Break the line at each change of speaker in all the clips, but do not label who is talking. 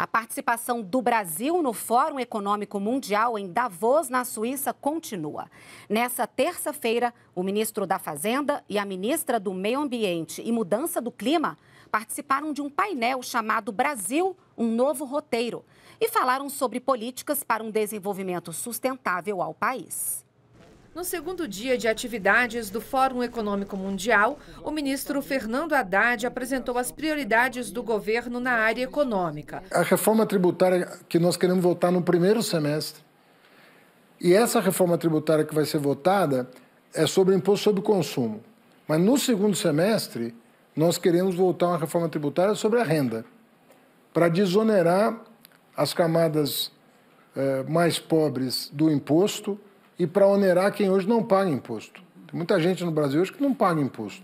A participação do Brasil no Fórum Econômico Mundial em Davos, na Suíça, continua. Nessa terça-feira, o ministro da Fazenda e a ministra do Meio Ambiente e Mudança do Clima participaram de um painel chamado Brasil, um novo roteiro, e falaram sobre políticas para um desenvolvimento sustentável ao país. No segundo dia de atividades do Fórum Econômico Mundial,
o ministro Fernando Haddad apresentou as prioridades do governo na área econômica.
A reforma tributária que nós queremos votar no primeiro semestre. E essa reforma tributária que vai ser votada é sobre imposto sobre consumo. Mas no segundo semestre, nós queremos votar uma reforma tributária sobre a renda, para desonerar as camadas eh, mais pobres do imposto e para onerar quem hoje não paga imposto. Tem muita gente no Brasil hoje que não paga imposto.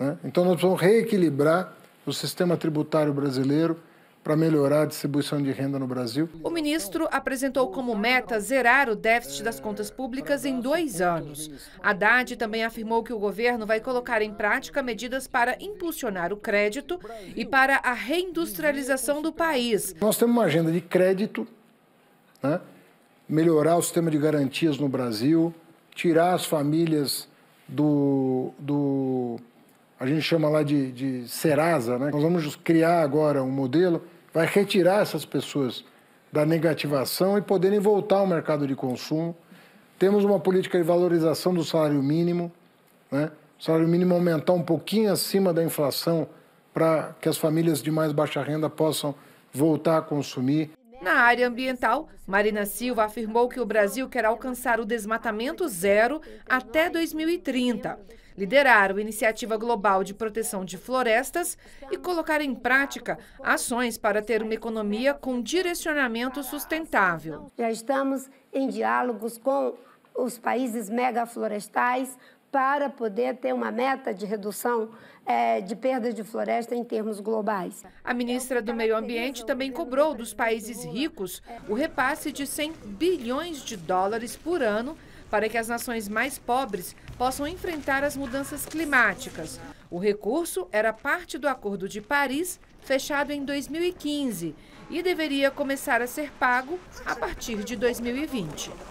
Né? Então, nós precisamos reequilibrar o sistema tributário brasileiro para melhorar a distribuição de renda no Brasil.
O ministro apresentou como meta zerar o déficit das contas públicas em dois anos. Haddad também afirmou que o governo vai colocar em prática medidas para impulsionar o crédito e para a reindustrialização do
país. Nós temos uma agenda de crédito, né? melhorar o sistema de garantias no Brasil, tirar as famílias do, do a gente chama lá de, de Serasa, né? Nós vamos criar agora um modelo, vai retirar essas pessoas da negativação e poderem voltar ao mercado de consumo. Temos uma política de valorização do salário mínimo, né? O salário mínimo aumentar um pouquinho acima da inflação para que as famílias de mais baixa renda possam voltar a consumir.
Na área ambiental, Marina Silva afirmou que o Brasil quer alcançar o desmatamento zero até 2030, liderar a Iniciativa Global de Proteção de Florestas e colocar em prática ações para ter
uma economia com
direcionamento sustentável.
Já estamos em diálogos com os países megaflorestais, para poder ter uma meta de redução é, de perda de floresta em termos globais.
A ministra do Meio Ambiente também cobrou dos países ricos o repasse de 100 bilhões de dólares por ano para que as nações mais pobres possam enfrentar as mudanças climáticas. O recurso era parte do Acordo de Paris, fechado em 2015, e deveria começar a ser pago a partir de 2020.